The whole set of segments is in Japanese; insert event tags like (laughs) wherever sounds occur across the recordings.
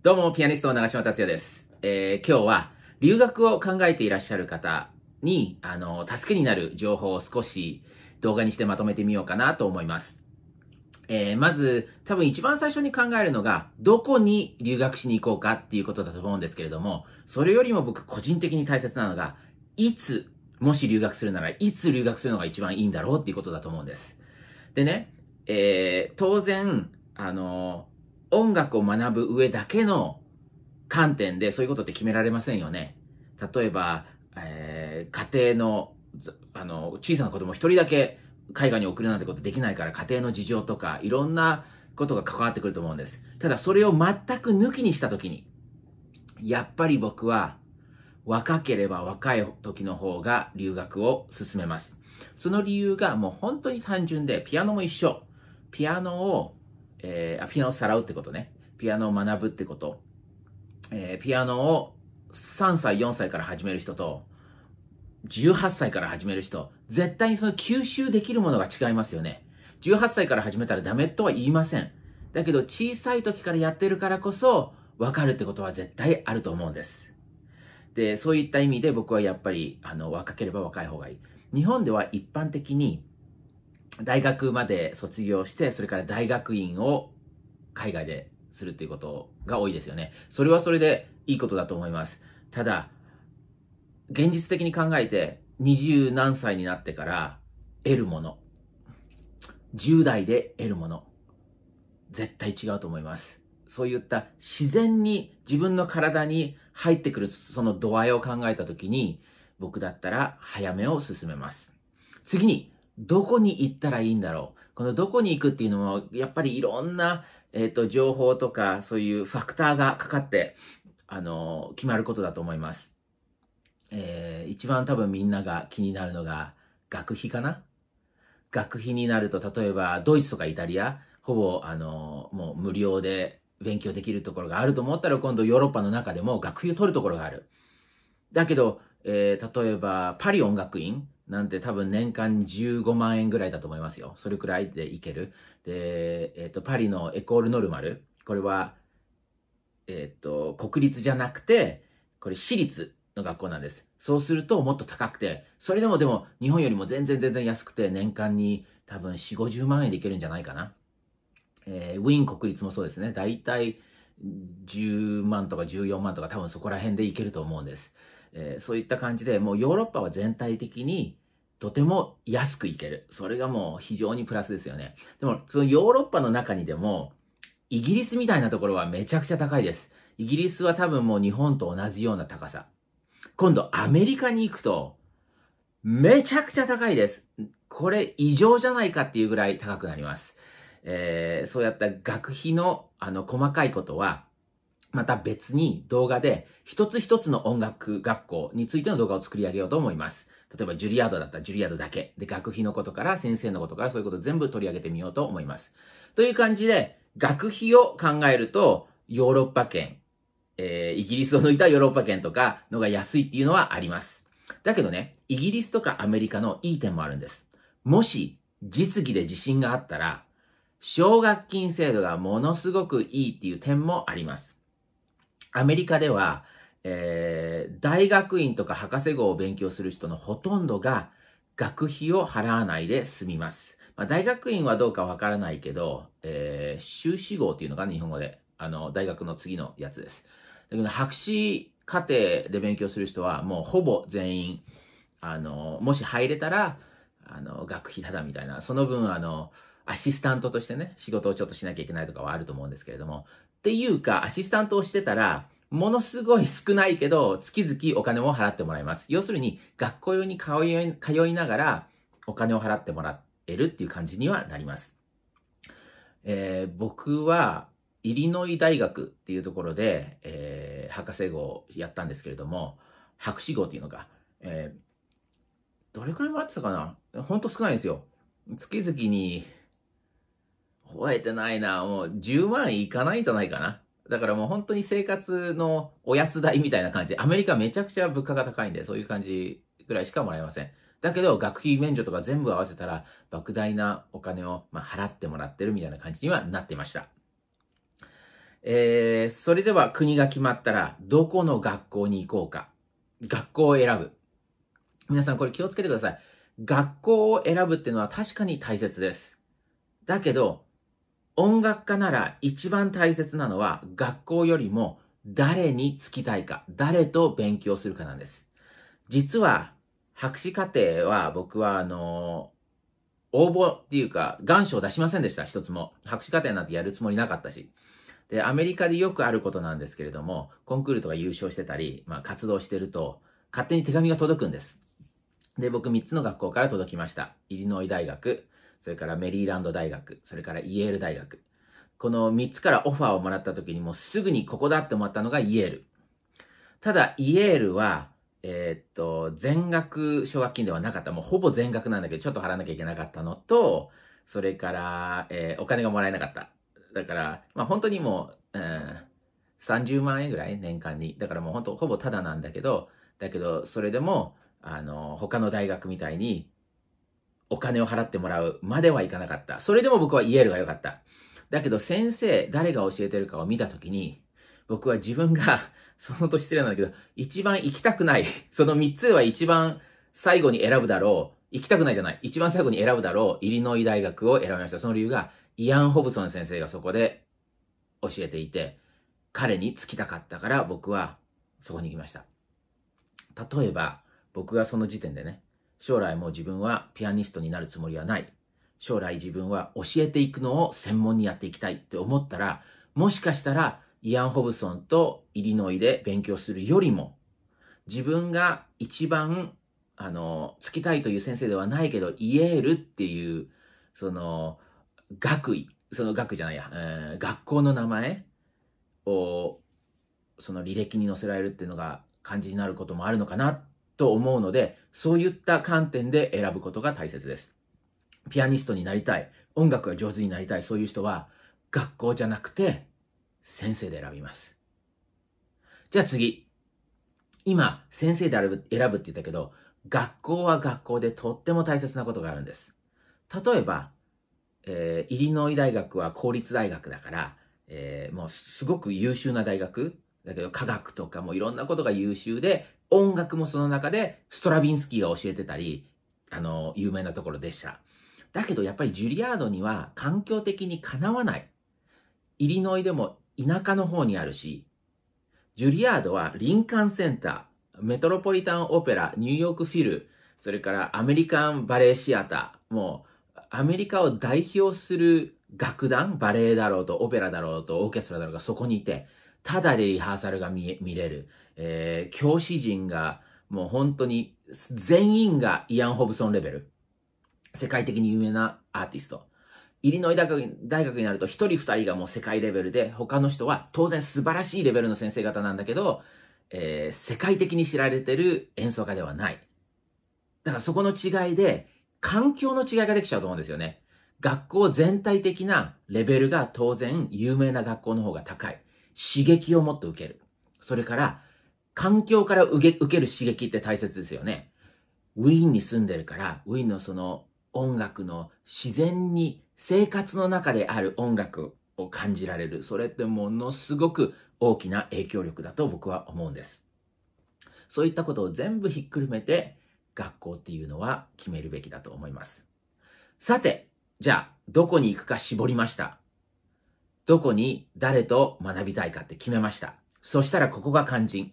どうも、ピアニストの長島達也です。えー、今日は留学を考えていらっしゃる方に、あの、助けになる情報を少し動画にしてまとめてみようかなと思います。えー、まず、多分一番最初に考えるのが、どこに留学しに行こうかっていうことだと思うんですけれども、それよりも僕個人的に大切なのが、いつ、もし留学するなら、いつ留学するのが一番いいんだろうっていうことだと思うんです。でね、えー、当然、あの音楽を学ぶ上だけの観点でそういうことって決められませんよね。例えば、えー、家庭の、あの、小さな子供一人だけ海外に送るなんてことできないから家庭の事情とかいろんなことが関わってくると思うんです。ただそれを全く抜きにしたときに、やっぱり僕は若ければ若い時の方が留学を進めます。その理由がもう本当に単純で、ピアノも一緒。ピアノをえー、ピアノをさらうってことね。ピアノを学ぶってこと。えー、ピアノを3歳、4歳から始める人と、18歳から始める人、絶対にその吸収できるものが違いますよね。18歳から始めたらダメとは言いません。だけど小さい時からやってるからこそ分かるってことは絶対あると思うんです。で、そういった意味で僕はやっぱり、あの、若ければ若い方がいい。日本では一般的に大学まで卒業して、それから大学院を海外でするっていうことが多いですよね。それはそれでいいことだと思います。ただ、現実的に考えて、二十何歳になってから得るもの。十代で得るもの。絶対違うと思います。そういった自然に自分の体に入ってくるその度合いを考えた時に、僕だったら早めを進めます。次に、どこに行ったらいいんだろう。このどこに行くっていうのも、やっぱりいろんな、えっ、ー、と、情報とか、そういうファクターがかかって、あのー、決まることだと思います。えー、一番多分みんなが気になるのが、学費かな学費になると、例えば、ドイツとかイタリア、ほぼ、あのー、もう無料で勉強できるところがあると思ったら、今度ヨーロッパの中でも学費を取るところがある。だけど、えー、例えば、パリ音楽院なんて多分年間15万円ぐらいだと思いますよ。それくらいでいける。で、えっ、ー、と、パリのエコールノルマル。これは、えっ、ー、と、国立じゃなくて、これ私立の学校なんです。そうするともっと高くて、それでもでも日本よりも全然全然安くて、年間に多分4、50万円でいけるんじゃないかな。えー、ウィーン国立もそうですね。だいたい10万とか14万とか多分そこら辺でいけると思うんです。えー、そういった感じで、もうヨーロッパは全体的にとても安く行ける。それがもう非常にプラスですよね。でも、そのヨーロッパの中にでも、イギリスみたいなところはめちゃくちゃ高いです。イギリスは多分もう日本と同じような高さ。今度アメリカに行くと、めちゃくちゃ高いです。これ異常じゃないかっていうぐらい高くなります。えー、そうやった学費のあの細かいことは、また別に動画で一つ一つの音楽学校についての動画を作り上げようと思います。例えばジュリアードだったらジュリアードだけ。で、学費のことから先生のことからそういうこと全部取り上げてみようと思います。という感じで、学費を考えるとヨーロッパ圏、えー、イギリスを抜いたヨーロッパ圏とかのが安いっていうのはあります。だけどね、イギリスとかアメリカのいい点もあるんです。もし実技で自信があったら、奨学金制度がものすごくいいっていう点もあります。アメリカでは、えー、大学院とか博士号を勉強する人のほとんどが学費を払わないで済みます。まあ、大学院はどうかわからないけど、えー、修士号っていうのが日本語で。あの、大学の次のやつです。だけど、博士課程で勉強する人は、もうほぼ全員、あの、もし入れたら、あの、学費ただみたいな、その分、あの、アシスタントとしてね、仕事をちょっとしなきゃいけないとかはあると思うんですけれども、っていうか、アシスタントをしてたら、ものすごい少ないけど、月々お金も払ってもらいます。要するに、学校用に通い通いながら、お金を払ってもらえるっていう感じにはなります。えー、僕は、イリノイ大学っていうところで、えー、博士号をやったんですけれども、博士号っていうのか、えー、どれくらいもらってたかなほんと少ないんですよ。月々に吠えてないな。もう10万いかないんじゃないかな。だからもう本当に生活のおやつ代みたいな感じ。アメリカめちゃくちゃ物価が高いんで、そういう感じぐらいしかもらえません。だけど、学費免除とか全部合わせたら、莫大なお金を、ま払ってもらってるみたいな感じにはなってました。えー、それでは国が決まったら、どこの学校に行こうか。学校を選ぶ。皆さんこれ気をつけてください。学校を選ぶっていうのは確かに大切です。だけど、音楽家なら一番大切なのは学校よりも誰につきたいか、誰と勉強するかなんです。実は、博士課程は僕はあの、応募っていうか、願書を出しませんでした、一つも。博士課程なんてやるつもりなかったし。で、アメリカでよくあることなんですけれども、コンクールとか優勝してたり、まあ活動してると、勝手に手紙が届くんです。で、僕3つの学校から届きました。イリノイ大学、それからメリーランド大学、それからイェール大学。この3つからオファーをもらった時にもうすぐにここだって思ったのがイェール。ただ、イェールは、えー、っと、全額奨学金ではなかった。もうほぼ全額なんだけど、ちょっと払わなきゃいけなかったのと、それから、えー、お金がもらえなかった。だから、まあ本当にもう、うん、30万円ぐらい年間に。だからもう本当ほぼタダなんだけど、だけど、それでも、あの、他の大学みたいに、お金を払ってもらうまではいかなかった。それでも僕は言えるが良かった。だけど先生、誰が教えてるかを見たときに、僕は自分が、(laughs) その年失礼なんだけど、一番行きたくない。その3つは一番最後に選ぶだろう。行きたくないじゃない。一番最後に選ぶだろう。イリノイ大学を選びました。その理由が、イアン・ホブソン先生がそこで教えていて、彼に就きたかったから僕はそこに行きました。例えば、僕がその時点でね、将来も自分はピアニストになるつもりはない。将来自分は教えていくのを専門にやっていきたいって思ったら、もしかしたらイアン・ホブソンとイリノイで勉強するよりも、自分が一番、あの、つきたいという先生ではないけど、イエールっていう、その、学位、その学じゃないや、えー、学校の名前を、その履歴に載せられるっていうのが漢字になることもあるのかなと思うので、そういった観点で選ぶことが大切です。ピアニストになりたい、音楽が上手になりたい、そういう人は、学校じゃなくて、先生で選びます。じゃあ次。今、先生で選ぶって言ったけど、学校は学校でとっても大切なことがあるんです。例えば、えー、イリノイ大学は公立大学だから、えー、もうすごく優秀な大学、だけど科学とかもいろんなことが優秀で、音楽もその中でストラビンスキーが教えてたり、あの、有名なところでした。だけどやっぱりジュリアードには環境的にかなわない。イリノイでも田舎の方にあるし、ジュリアードはリンカンセンター、メトロポリタンオペラ、ニューヨークフィル、それからアメリカンバレエシアター、もうアメリカを代表する楽団、バレエだろうとオペラだろうとオーケストラだろうがそこにいて、ただでリハーサルが見れる、えー、教師陣が、もう本当に、全員がイアン・ホブソンレベル。世界的に有名なアーティスト。イリノイ大学大学になると1人2人がもう世界レベルで、他の人は当然素晴らしいレベルの先生方なんだけど、えー、世界的に知られてる演奏家ではない。だからそこの違いで、環境の違いができちゃうと思うんですよね。学校全体的なレベルが当然有名な学校の方が高い。刺激をもっと受ける。それから、環境から受ける刺激って大切ですよね。ウィーンに住んでるから、ウィーンのその音楽の自然に生活の中である音楽を感じられる。それってものすごく大きな影響力だと僕は思うんです。そういったことを全部ひっくるめて学校っていうのは決めるべきだと思います。さて、じゃあどこに行くか絞りました。どこに誰と学びたいかって決めました。そしたらここが肝心。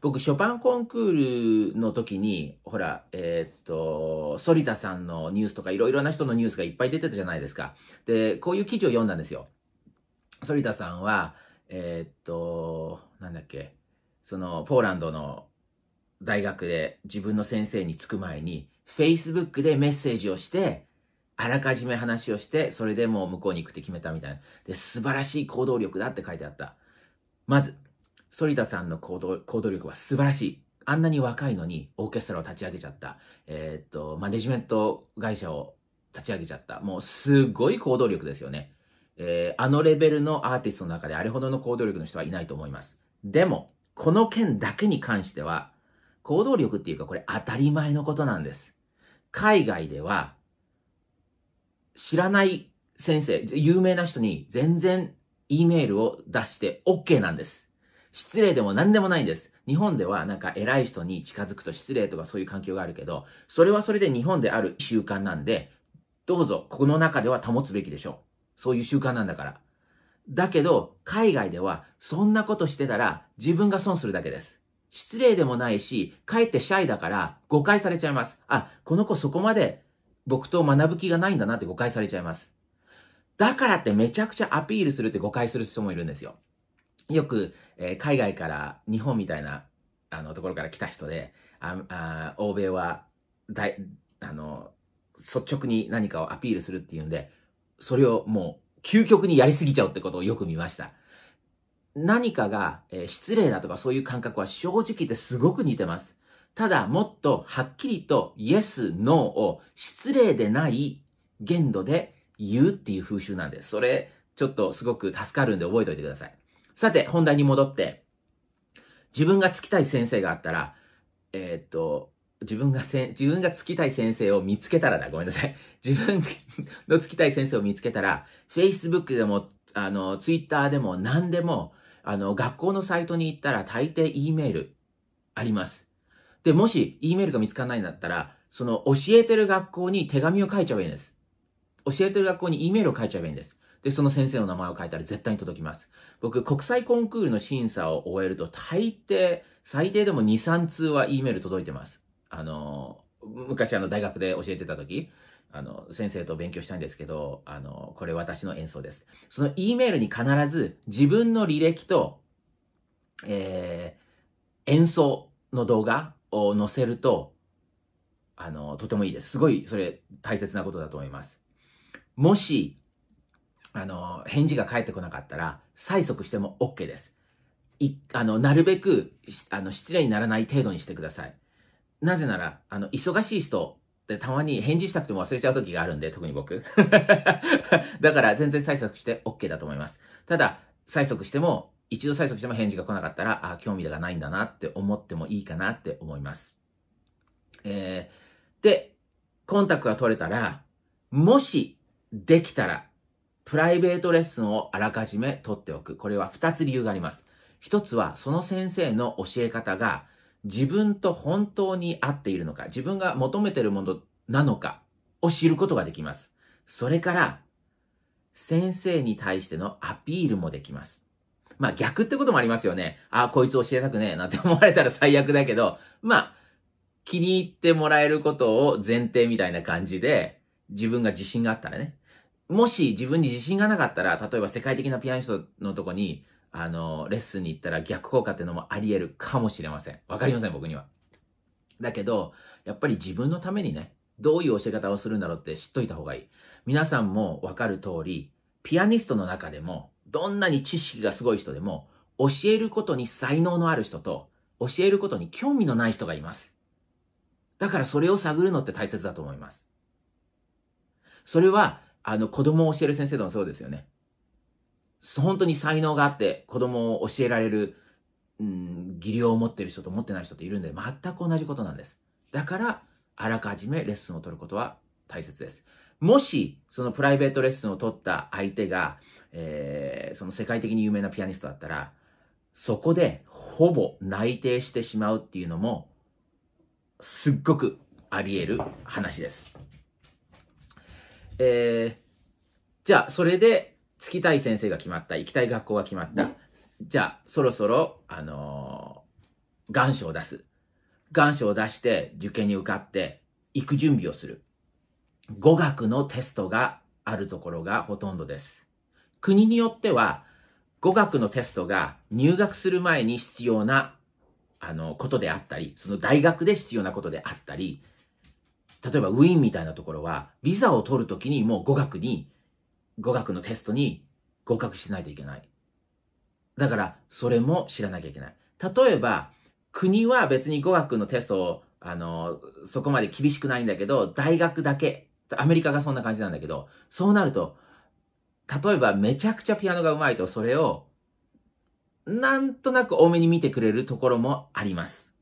僕、ショパンコンクールの時に、ほら、えー、っと、反田さんのニュースとかいろいろな人のニュースがいっぱい出てたじゃないですか。で、こういう記事を読んだんですよ。反田さんは、えー、っと、なんだっけ、その、ポーランドの大学で自分の先生に着く前に、Facebook でメッセージをして、あらかじめ話をして、それでもう向こうに行くって決めたみたいな。で、素晴らしい行動力だって書いてあった。まず、反田さんの行動行動力は素晴らしい。あんなに若いのにオーケストラを立ち上げちゃった。えー、っと、マネジメント会社を立ち上げちゃった。もうすごい行動力ですよね。えー、あのレベルのアーティストの中であれほどの行動力の人はいないと思います。でも、この件だけに関しては、行動力っていうかこれ当たり前のことなんです。海外では知らない先生、有名な人に全然 E メールを出して OK なんです。失礼でも何でもないんです。日本ではなんか偉い人に近づくと失礼とかそういう環境があるけど、それはそれで日本である習慣なんで、どうぞ、この中では保つべきでしょう。そういう習慣なんだから。だけど、海外では、そんなことしてたら、自分が損するだけです。失礼でもないし、かえってシャイだから、誤解されちゃいます。あ、この子そこまで僕と学ぶ気がないんだなって誤解されちゃいます。だからってめちゃくちゃアピールするって誤解する人もいるんですよ。よく、えー、海外から日本みたいなあのところから来た人で、ああ欧米はあの率直に何かをアピールするっていうんで、それをもう究極にやりすぎちゃうってことをよく見ました。何かが、えー、失礼だとかそういう感覚は正直ってすごく似てます。ただもっとはっきりと Yes, No を失礼でない限度で言うっていう風習なんです。それ、ちょっとすごく助かるんで覚えておいてください。さて、本題に戻って、自分がつきたい先生があったら、えー、っと、自分がせ、自分がつきたい先生を見つけたらだ、ごめんなさい。(laughs) 自分のつきたい先生を見つけたら、Facebook でも、あの、Twitter でも何でも、あの、学校のサイトに行ったら大抵 E メールあります。で、もし、E メールが見つからないんだったら、その、教えてる学校に手紙を書いちゃえばいいんです。教えてる学校に E メールを書いちゃえばいいんです。で、その先生の名前を書いたら絶対に届きます。僕、国際コンクールの審査を終えると、大抵、最低でも2、3通は E メール届いてます。あの、昔あの、大学で教えてた時、あの、先生と勉強したんですけど、あの、これ私の演奏です。その E メールに必ず自分の履歴と、えー、演奏の動画を載せると、あの、とてもいいです。すごい、それ、大切なことだと思います。もし、あの、返事が返ってこなかったら、催促しても OK です。い、あの、なるべく、あの、失礼にならない程度にしてください。なぜなら、あの、忙しい人ってたまに返事したくても忘れちゃう時があるんで、特に僕。(laughs) だから、全然催促して OK だと思います。ただ、催促しても一度催促しても返事が来なかったら、あ興味がないんだなって思ってもいいかなって思います。えー、で、コンタクトが取れたら、もしできたら、プライベートレッスンをあらかじめ取っておく。これは二つ理由があります。一つは、その先生の教え方が、自分と本当に合っているのか、自分が求めているものなのかを知ることができます。それから、先生に対してのアピールもできます。まあ逆ってこともありますよね。ああ、こいつ教えたくねえなって思われたら最悪だけど、まあ、気に入ってもらえることを前提みたいな感じで、自分が自信があったらね。もし自分に自信がなかったら、例えば世界的なピアニストのとこに、あの、レッスンに行ったら逆効果ってのもあり得るかもしれません。わかりません、僕には。だけど、やっぱり自分のためにね、どういう教え方をするんだろうって知っといた方がいい。皆さんもわかる通り、ピアニストの中でも、どんなに知識がすごい人でも、教えることに才能のある人と、教えることに興味のない人がいます。だからそれを探るのって大切だと思います。それは、あの、子供を教える先生でもそうですよね。本当に才能があって子供を教えられる、うん、技量を持ってる人と持ってない人っているんで、全く同じことなんです。だから、あらかじめレッスンを取ることは大切です。もし、そのプライベートレッスンを取った相手が、えー、その世界的に有名なピアニストだったら、そこでほぼ内定してしまうっていうのも、すっごくあり得る話です。えー、じゃあ、それで、つきたい先生が決まった、行きたい学校が決まった。じゃあ、そろそろ、あのー、願書を出す。願書を出して、受験に受かって、行く準備をする。語学のテストがあるところがほとんどです。国によっては、語学のテストが入学する前に必要な、あの、ことであったり、その大学で必要なことであったり、例えばウィーンみたいなところは、ビザを取るときにもう語学に、語学のテストに合格しないといけない。だから、それも知らなきゃいけない。例えば、国は別に語学のテストを、あの、そこまで厳しくないんだけど、大学だけアメリカがそんな感じなんだけど、そうなると、例えばめちゃくちゃピアノが上手いと、それを、なんとなく多めに見てくれるところもあります。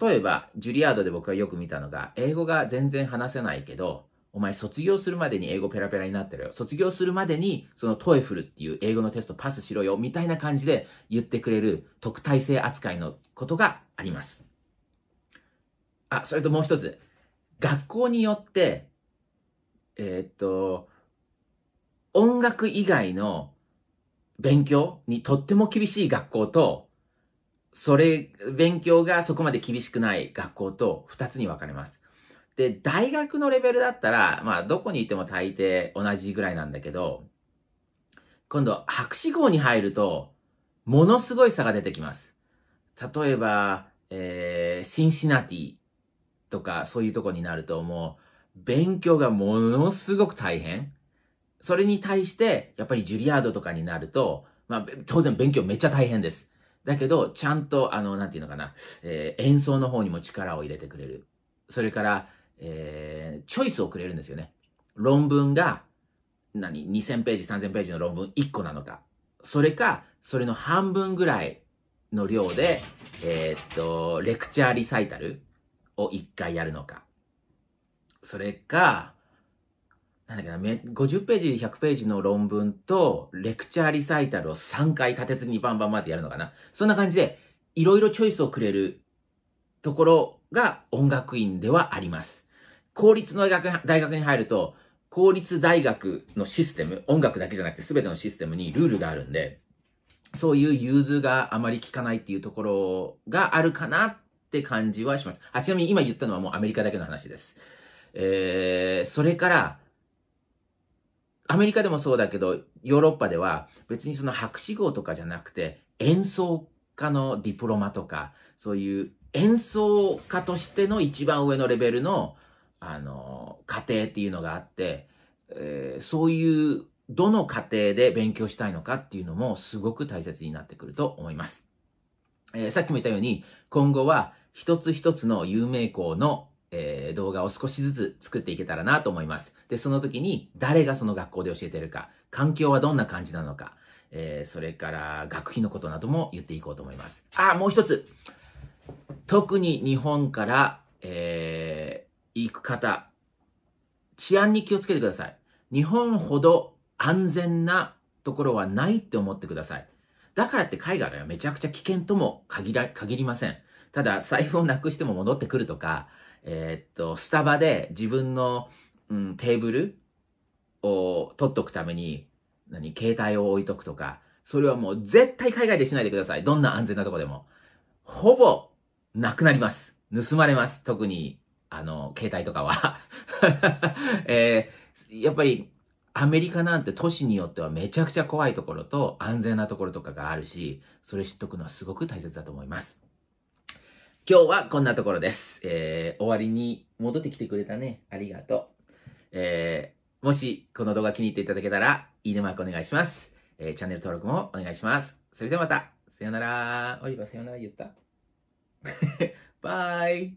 例えば、ジュリアードで僕はよく見たのが、英語が全然話せないけど、お前卒業するまでに英語ペラペラになってるよ。卒業するまでに、そのトエフルっていう英語のテストパスしろよ、みたいな感じで言ってくれる特待生扱いのことがあります。あ、それともう一つ。学校によって、えー、っと、音楽以外の勉強にとっても厳しい学校と、それ、勉強がそこまで厳しくない学校と2つに分かれます。で、大学のレベルだったら、まあ、どこにいても大抵同じぐらいなんだけど、今度、博士号に入ると、ものすごい差が出てきます。例えば、えー、シンシナティとか、そういうとこになるともう、勉強がものすごく大変。それに対して、やっぱりジュリアードとかになると、まあ、当然勉強めっちゃ大変です。だけど、ちゃんと、あの、なんていうのかな、えー、演奏の方にも力を入れてくれる。それから、えー、チョイスをくれるんですよね。論文が、何 ?2000 ページ、3000ページの論文1個なのか。それか、それの半分ぐらいの量で、えー、っと、レクチャーリサイタルを1回やるのか。それか、なんだっけな、50ページ、100ページの論文と、レクチャーリサイタルを3回立てずにバンバンバンってやるのかな。そんな感じで、いろいろチョイスをくれるところが音楽院ではあります。公立の大学に入ると、公立大学のシステム、音楽だけじゃなくて全てのシステムにルールがあるんで、そういう融通があまり効かないっていうところがあるかなっって感じはします。あ、ちなみに今言ったのはもうアメリカだけの話です。えー、それから、アメリカでもそうだけど、ヨーロッパでは別にその博士号とかじゃなくて、演奏家のディプロマとか、そういう演奏家としての一番上のレベルの、あの、家庭っていうのがあって、えー、そういうどの家庭で勉強したいのかっていうのもすごく大切になってくると思います。えー、さっきも言ったように、今後は一つ一つの有名校の、えー、動画を少しずつ作っていけたらなと思います。で、その時に誰がその学校で教えてるか、環境はどんな感じなのか、えー、それから学費のことなども言っていこうと思います。あ、もう一つ。特に日本から、えー、行く方、治安に気をつけてください。日本ほど安全なところはないって思ってください。だからって海外はめちゃくちゃ危険とも限ら限りません。ただ、財布をなくしても戻ってくるとか、えー、っと、スタバで自分の、うん、テーブルを取っとくために、何、携帯を置いとくとか、それはもう絶対海外でしないでください。どんな安全なとこでも。ほぼ、なくなります。盗まれます。特に、あの、携帯とかは。(laughs) えー、やっぱり、アメリカなんて都市によってはめちゃくちゃ怖いところと安全なところとかがあるし、それ知っとくのはすごく大切だと思います。今日はこんなところです。えー、終わりに戻ってきてくれたね。ありがとう。えー、もしこの動画気に入っていただけたら、いいねマークお願いします。えー、チャンネル登録もお願いします。それではまた。さよなら。オリバさよなら言った (laughs) バイ。